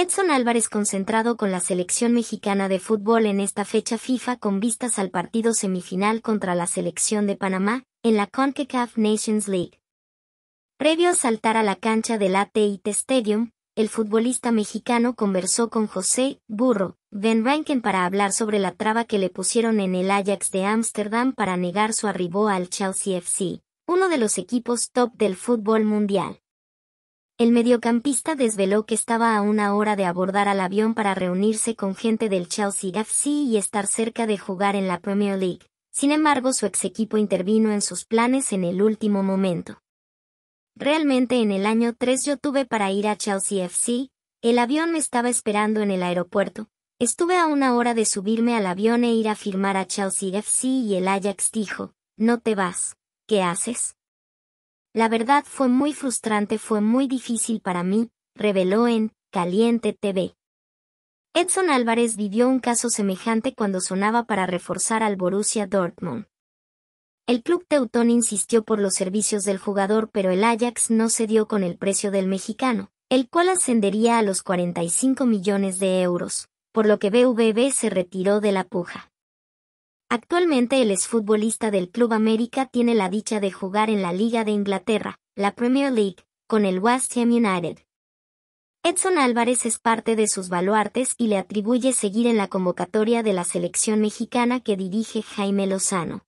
Edson Álvarez concentrado con la selección mexicana de fútbol en esta fecha FIFA con vistas al partido semifinal contra la selección de Panamá, en la CONCACAF Nations League. Previo a saltar a la cancha del AT&T Stadium, el futbolista mexicano conversó con José Burro Ben Ranken para hablar sobre la traba que le pusieron en el Ajax de Ámsterdam para negar su arribo al Chelsea FC, uno de los equipos top del fútbol mundial. El mediocampista desveló que estaba a una hora de abordar al avión para reunirse con gente del Chelsea FC y estar cerca de jugar en la Premier League. Sin embargo, su ex equipo intervino en sus planes en el último momento. Realmente en el año 3 yo tuve para ir a Chelsea FC, el avión me estaba esperando en el aeropuerto, estuve a una hora de subirme al avión e ir a firmar a Chelsea FC y el Ajax dijo, no te vas, ¿qué haces? La verdad fue muy frustrante, fue muy difícil para mí, reveló en Caliente TV. Edson Álvarez vivió un caso semejante cuando sonaba para reforzar al Borussia Dortmund. El club teutón insistió por los servicios del jugador, pero el Ajax no cedió con el precio del mexicano, el cual ascendería a los 45 millones de euros, por lo que BVB se retiró de la puja. Actualmente el exfutbolista del Club América tiene la dicha de jugar en la Liga de Inglaterra, la Premier League, con el West Ham United. Edson Álvarez es parte de sus baluartes y le atribuye seguir en la convocatoria de la selección mexicana que dirige Jaime Lozano.